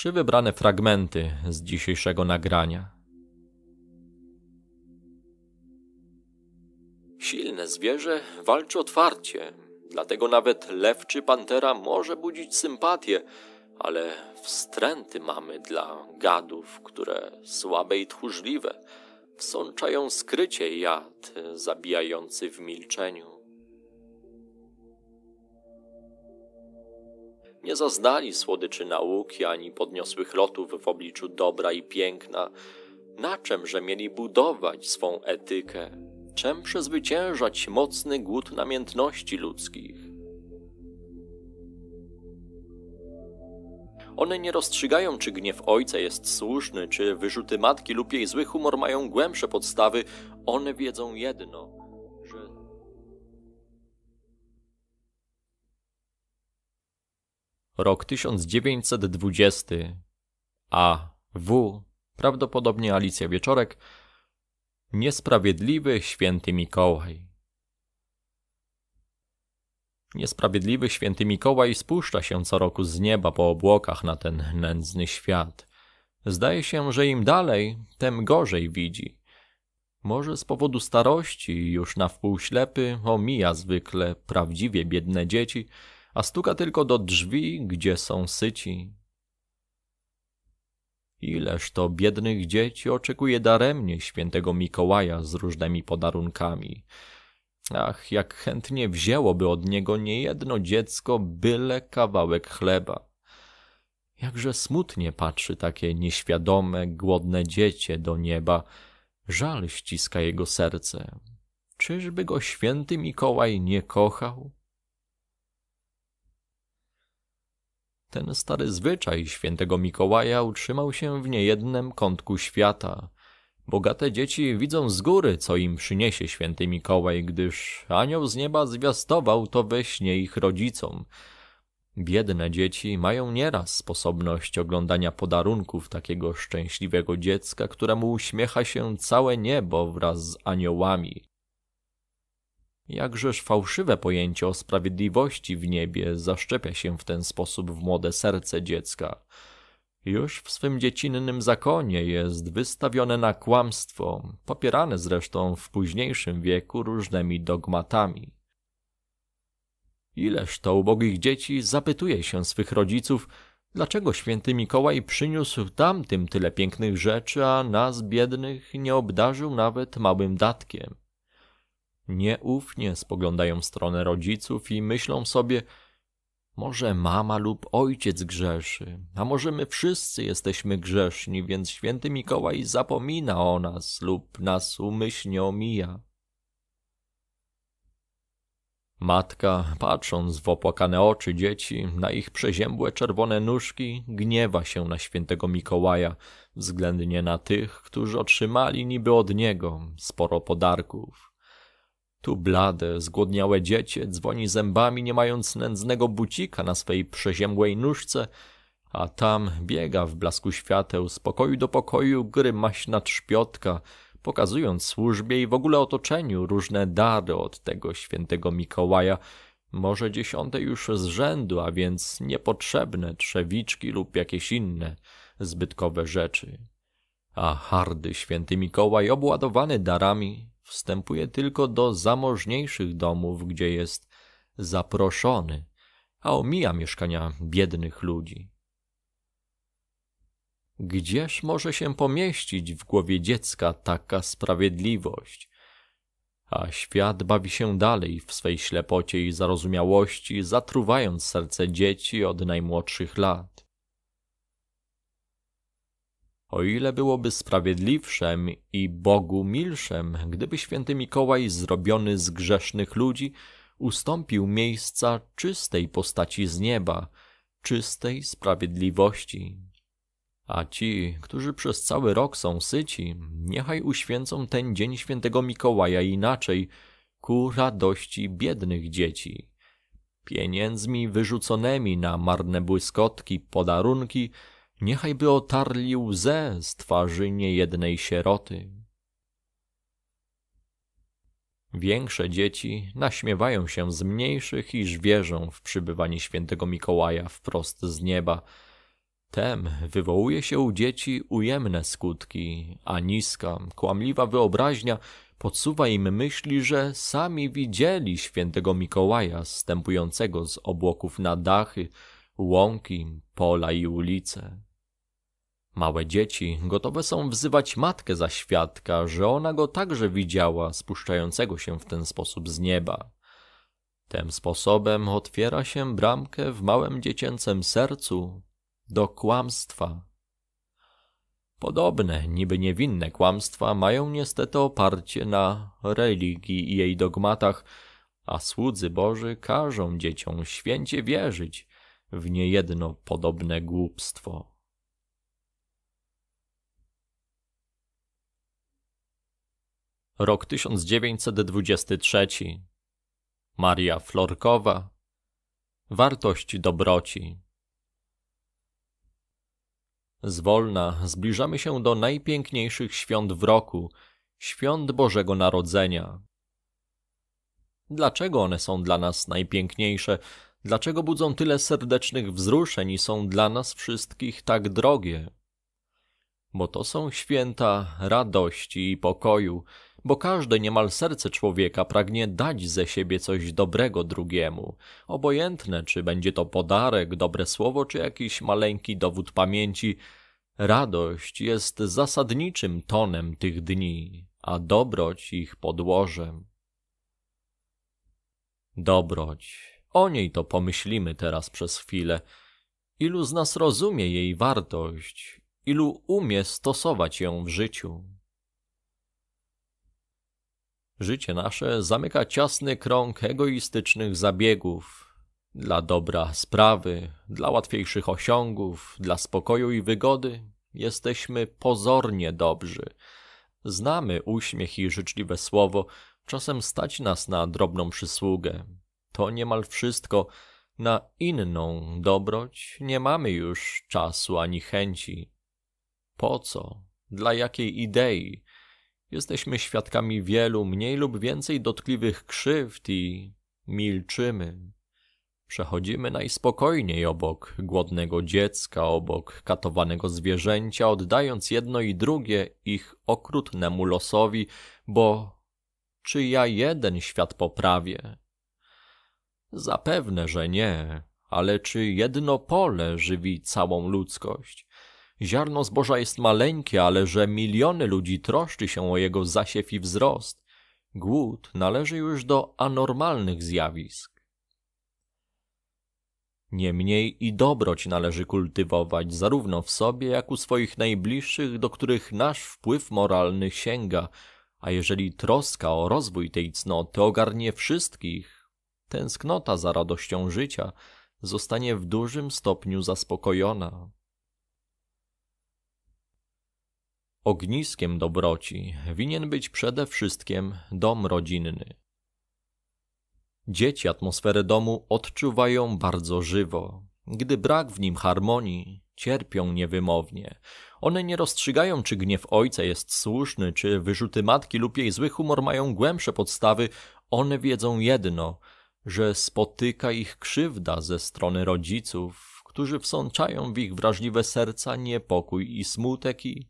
trzy wybrane fragmenty z dzisiejszego nagrania. Silne zwierzę walczy otwarcie, dlatego nawet lew czy pantera może budzić sympatię, ale wstręty mamy dla gadów, które słabe i tchórzliwe wsączają skrycie jad zabijający w milczeniu. nie zaznali słodyczy nauki ani podniosłych lotów w obliczu dobra i piękna, na czemże mieli budować swą etykę, czem przezwyciężać mocny głód namiętności ludzkich. One nie rozstrzygają, czy gniew ojca jest słuszny, czy wyrzuty matki lub jej zły humor mają głębsze podstawy. One wiedzą jedno – rok 1920, a W, prawdopodobnie Alicja Wieczorek, Niesprawiedliwy Święty Mikołaj. Niesprawiedliwy Święty Mikołaj spuszcza się co roku z nieba po obłokach na ten nędzny świat. Zdaje się, że im dalej, tym gorzej widzi. Może z powodu starości, już na wpół ślepy, omija zwykle prawdziwie biedne dzieci, a stuka tylko do drzwi, gdzie są syci. Ileż to biednych dzieci oczekuje daremnie świętego Mikołaja z różnymi podarunkami. Ach, jak chętnie wzięłoby od niego niejedno dziecko byle kawałek chleba. Jakże smutnie patrzy takie nieświadome, głodne dziecię do nieba. Żal ściska jego serce. Czyżby go święty Mikołaj nie kochał? Ten stary zwyczaj świętego Mikołaja utrzymał się w niejednym kątku świata. Bogate dzieci widzą z góry, co im przyniesie święty Mikołaj, gdyż anioł z nieba zwiastował to we śnie ich rodzicom. Biedne dzieci mają nieraz sposobność oglądania podarunków takiego szczęśliwego dziecka, któremu uśmiecha się całe niebo wraz z aniołami. Jakżeż fałszywe pojęcie o sprawiedliwości w niebie zaszczepia się w ten sposób w młode serce dziecka. Już w swym dziecinnym zakonie jest wystawione na kłamstwo, popierane zresztą w późniejszym wieku różnymi dogmatami. Ileż to ubogich dzieci zapytuje się swych rodziców, dlaczego święty Mikołaj przyniósł tamtym tyle pięknych rzeczy, a nas biednych nie obdarzył nawet małym datkiem. Nieufnie spoglądają w stronę rodziców i myślą sobie, może mama lub ojciec grzeszy, a może my wszyscy jesteśmy grzeszni, więc święty Mikołaj zapomina o nas lub nas umyślnie omija. Matka, patrząc w opłakane oczy dzieci, na ich przeziębłe czerwone nóżki, gniewa się na świętego Mikołaja, względnie na tych, którzy otrzymali niby od niego sporo podarków. Tu blade, zgłodniałe dziecię dzwoni zębami, nie mając nędznego bucika na swej przezięgłej nóżce, a tam biega w blasku świateł z pokoju do pokoju grymaśna trzpiotka, pokazując służbie i w ogóle otoczeniu różne dary od tego świętego Mikołaja, może dziesiąte już z rzędu, a więc niepotrzebne trzewiczki lub jakieś inne zbytkowe rzeczy. A hardy święty Mikołaj obładowany darami wstępuje tylko do zamożniejszych domów, gdzie jest zaproszony, a omija mieszkania biednych ludzi. Gdzież może się pomieścić w głowie dziecka taka sprawiedliwość? A świat bawi się dalej w swej ślepocie i zarozumiałości, zatruwając serce dzieci od najmłodszych lat. O ile byłoby sprawiedliwszym i Bogu milszym, gdyby święty Mikołaj, zrobiony z grzesznych ludzi, ustąpił miejsca czystej postaci z nieba, czystej sprawiedliwości. A ci, którzy przez cały rok są syci, niechaj uświęcą ten dzień świętego Mikołaja inaczej, ku radości biednych dzieci. Pieniędzmi wyrzuconymi na marne błyskotki, podarunki, niechajby otarli łzę z twarzy niejednej sieroty. Większe dzieci naśmiewają się z mniejszych, iż wierzą w przybywanie świętego Mikołaja wprost z nieba. Tem wywołuje się u dzieci ujemne skutki, a niska, kłamliwa wyobraźnia podsuwa im myśli, że sami widzieli świętego Mikołaja stępującego z obłoków na dachy, łąki, pola i ulice. Małe dzieci gotowe są wzywać matkę za świadka, że ona go także widziała spuszczającego się w ten sposób z nieba. Tym sposobem otwiera się bramkę w małym dziecięcym sercu do kłamstwa. Podobne, niby niewinne kłamstwa mają niestety oparcie na religii i jej dogmatach, a słudzy Boży każą dzieciom święcie wierzyć w niejedno podobne głupstwo. Rok 1923. Maria Florkowa. Wartość dobroci. Zwolna zbliżamy się do najpiękniejszych świąt w roku, świąt Bożego Narodzenia. Dlaczego one są dla nas najpiękniejsze? Dlaczego budzą tyle serdecznych wzruszeń i są dla nas wszystkich tak drogie? Bo to są święta radości i pokoju, bo każde niemal serce człowieka pragnie dać ze siebie coś dobrego drugiemu, obojętne czy będzie to podarek, dobre słowo czy jakiś maleńki dowód pamięci. Radość jest zasadniczym tonem tych dni, a dobroć ich podłożem. Dobroć. O niej to pomyślimy teraz przez chwilę. Ilu z nas rozumie jej wartość, ilu umie stosować ją w życiu? Życie nasze zamyka ciasny krąg egoistycznych zabiegów. Dla dobra sprawy, dla łatwiejszych osiągów, dla spokoju i wygody jesteśmy pozornie dobrzy. Znamy uśmiech i życzliwe słowo, czasem stać nas na drobną przysługę. To niemal wszystko. Na inną dobroć nie mamy już czasu ani chęci. Po co? Dla jakiej idei? Jesteśmy świadkami wielu mniej lub więcej dotkliwych krzywd i milczymy. Przechodzimy najspokojniej obok głodnego dziecka, obok katowanego zwierzęcia, oddając jedno i drugie ich okrutnemu losowi, bo czy ja jeden świat poprawię? Zapewne, że nie, ale czy jedno pole żywi całą ludzkość? Ziarno zboża jest maleńkie, ale że miliony ludzi troszczy się o jego zasiew i wzrost. Głód należy już do anormalnych zjawisk. Niemniej i dobroć należy kultywować zarówno w sobie, jak u swoich najbliższych, do których nasz wpływ moralny sięga, a jeżeli troska o rozwój tej cnoty ogarnie wszystkich, tęsknota za radością życia zostanie w dużym stopniu zaspokojona. Ogniskiem dobroci winien być przede wszystkim dom rodzinny. Dzieci atmosferę domu odczuwają bardzo żywo. Gdy brak w nim harmonii, cierpią niewymownie. One nie rozstrzygają, czy gniew ojca jest słuszny, czy wyrzuty matki lub jej zły humor mają głębsze podstawy. One wiedzą jedno, że spotyka ich krzywda ze strony rodziców, którzy wsączają w ich wrażliwe serca niepokój i smutek i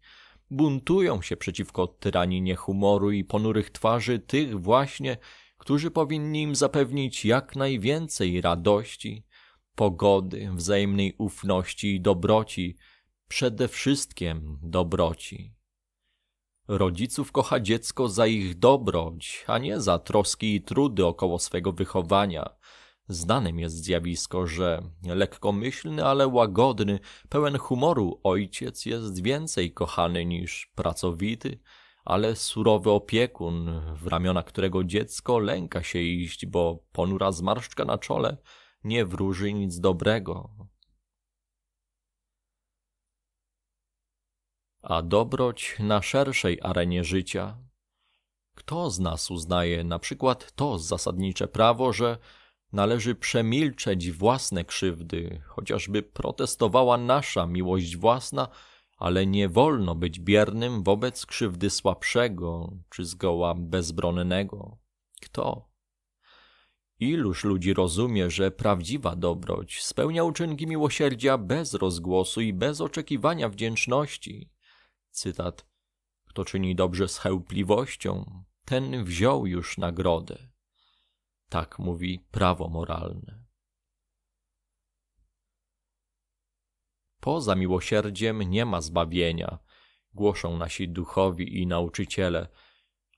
buntują się przeciwko tyraninie humoru i ponurych twarzy tych właśnie, którzy powinni im zapewnić jak najwięcej radości, pogody, wzajemnej ufności i dobroci, przede wszystkim dobroci. Rodziców kocha dziecko za ich dobroć, a nie za troski i trudy około swego wychowania – Znanym jest zjawisko, że lekkomyślny, ale łagodny, pełen humoru ojciec jest więcej kochany niż pracowity, ale surowy opiekun, w ramiona którego dziecko lęka się iść, bo ponura zmarszczka na czole nie wróży nic dobrego. A dobroć na szerszej arenie życia. Kto z nas uznaje na przykład to zasadnicze prawo, że Należy przemilczeć własne krzywdy, chociażby protestowała nasza miłość własna, ale nie wolno być biernym wobec krzywdy słabszego czy zgoła bezbronnego. Kto? Iluż ludzi rozumie, że prawdziwa dobroć spełnia uczynki miłosierdzia bez rozgłosu i bez oczekiwania wdzięczności. Cytat. Kto czyni dobrze z chełpliwością, ten wziął już nagrodę. Tak mówi prawo moralne. Poza miłosierdziem nie ma zbawienia, głoszą nasi duchowi i nauczyciele.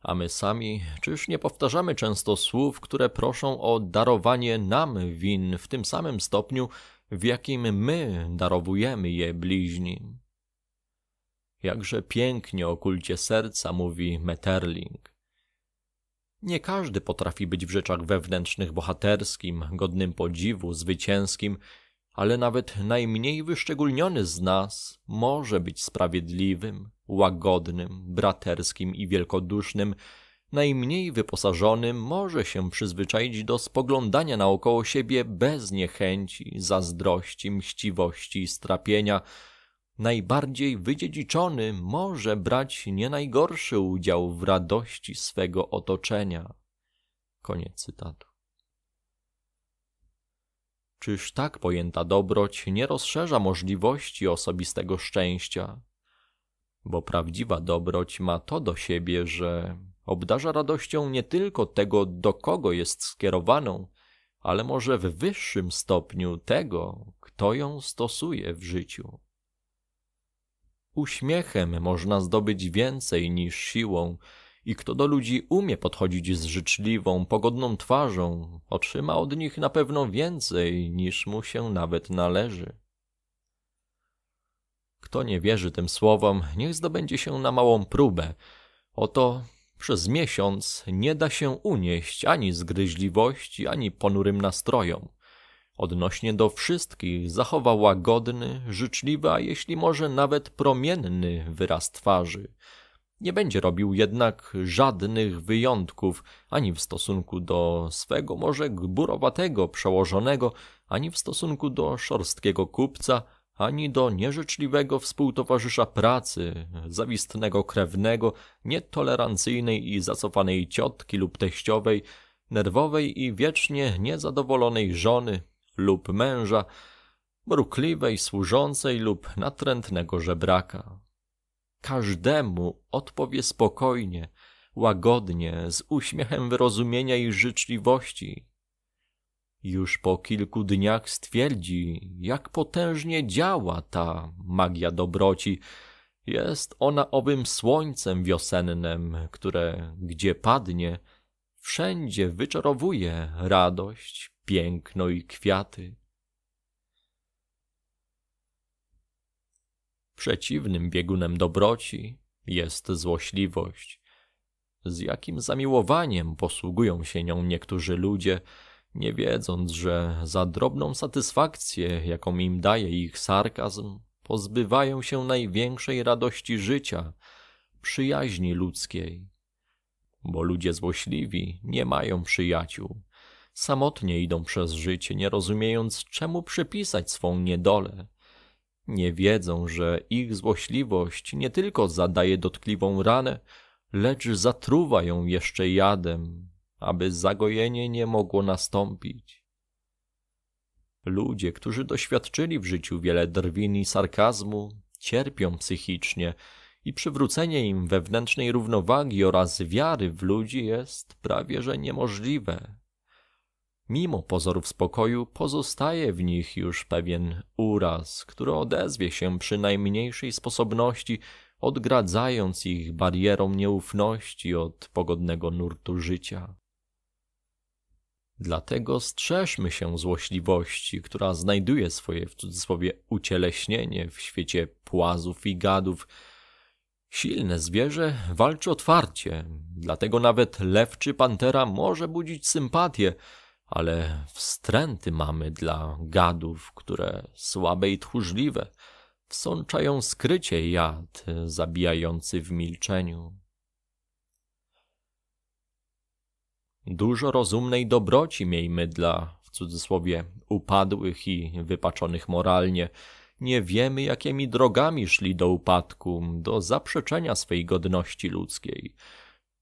A my sami, czyż nie powtarzamy często słów, które proszą o darowanie nam win w tym samym stopniu, w jakim my darowujemy je bliźnim? Jakże pięknie o kulcie serca mówi Metterling. Nie każdy potrafi być w rzeczach wewnętrznych bohaterskim, godnym podziwu, zwycięskim, ale nawet najmniej wyszczególniony z nas może być sprawiedliwym, łagodnym, braterskim i wielkodusznym, najmniej wyposażony może się przyzwyczaić do spoglądania naokoło siebie bez niechęci, zazdrości, mściwości i strapienia, najbardziej wydziedziczony może brać nie najgorszy udział w radości swego otoczenia. Koniec cytatu. Czyż tak pojęta dobroć nie rozszerza możliwości osobistego szczęścia? Bo prawdziwa dobroć ma to do siebie, że obdarza radością nie tylko tego, do kogo jest skierowaną, ale może w wyższym stopniu tego, kto ją stosuje w życiu. Uśmiechem można zdobyć więcej niż siłą, i kto do ludzi umie podchodzić z życzliwą, pogodną twarzą, otrzyma od nich na pewno więcej niż mu się nawet należy. Kto nie wierzy tym słowom, niech zdobędzie się na małą próbę. Oto przez miesiąc nie da się unieść ani zgryźliwości, ani ponurym nastrojom. Odnośnie do wszystkich zachował łagodny, życzliwy, a jeśli może nawet promienny wyraz twarzy. Nie będzie robił jednak żadnych wyjątków ani w stosunku do swego może gburowatego przełożonego, ani w stosunku do szorstkiego kupca, ani do nieżyczliwego współtowarzysza pracy, zawistnego krewnego, nietolerancyjnej i zacofanej ciotki lub teściowej, nerwowej i wiecznie niezadowolonej żony, lub męża, mrukliwej służącej lub natrętnego żebraka. Każdemu odpowie spokojnie, łagodnie, z uśmiechem wyrozumienia i życzliwości. Już po kilku dniach stwierdzi, jak potężnie działa ta magia dobroci. Jest ona owym słońcem wiosennym, które gdzie padnie, wszędzie wyczarowuje radość, piękno i kwiaty. Przeciwnym biegunem dobroci jest złośliwość, z jakim zamiłowaniem posługują się nią niektórzy ludzie, nie wiedząc, że za drobną satysfakcję, jaką im daje ich sarkazm, pozbywają się największej radości życia, przyjaźni ludzkiej. Bo ludzie złośliwi nie mają przyjaciół, Samotnie idą przez życie, nie rozumiejąc, czemu przypisać swą niedolę. Nie wiedzą, że ich złośliwość nie tylko zadaje dotkliwą ranę, lecz zatruwa ją jeszcze jadem, aby zagojenie nie mogło nastąpić. Ludzie, którzy doświadczyli w życiu wiele drwin i sarkazmu, cierpią psychicznie i przywrócenie im wewnętrznej równowagi oraz wiary w ludzi jest prawie że niemożliwe. Mimo pozorów spokoju pozostaje w nich już pewien uraz, który odezwie się przy najmniejszej sposobności, odgradzając ich barierą nieufności od pogodnego nurtu życia. Dlatego strzeżmy się złośliwości, która znajduje swoje w cudzysłowie ucieleśnienie w świecie płazów i gadów. Silne zwierzę walczy otwarcie, dlatego nawet lew czy pantera może budzić sympatię, ale wstręty mamy dla gadów, które słabe i tchórzliwe wsączają skrycie jad zabijający w milczeniu. Dużo rozumnej dobroci miejmy dla, w cudzysłowie, upadłych i wypaczonych moralnie. Nie wiemy, jakimi drogami szli do upadku, do zaprzeczenia swej godności ludzkiej –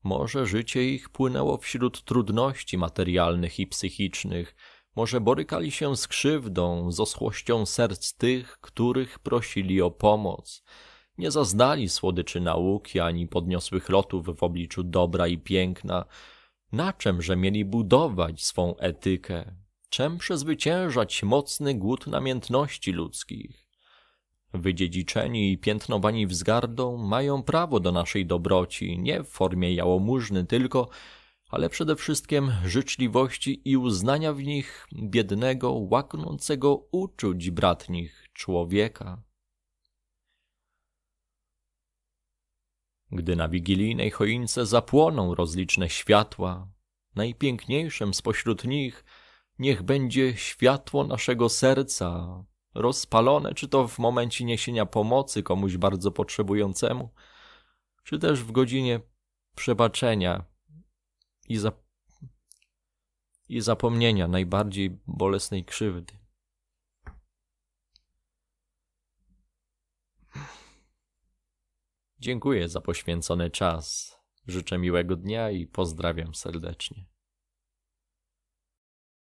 może życie ich płynęło wśród trudności materialnych i psychicznych, może borykali się z krzywdą, z osłością serc tych, których prosili o pomoc. Nie zaznali słodyczy nauki ani podniosłych lotów w obliczu dobra i piękna. Na czemże mieli budować swą etykę? Czem przezwyciężać mocny głód namiętności ludzkich? Wydziedziczeni i piętnowani wzgardą mają prawo do naszej dobroci, nie w formie jałomużny tylko, ale przede wszystkim życzliwości i uznania w nich biednego, łaknącego uczuć bratnich człowieka. Gdy na wigilijnej choince zapłoną rozliczne światła, najpiękniejszym spośród nich niech będzie światło naszego serca, rozpalone, czy to w momencie niesienia pomocy komuś bardzo potrzebującemu, czy też w godzinie przebaczenia i, i zapomnienia najbardziej bolesnej krzywdy. Dziękuję za poświęcony czas. Życzę miłego dnia i pozdrawiam serdecznie.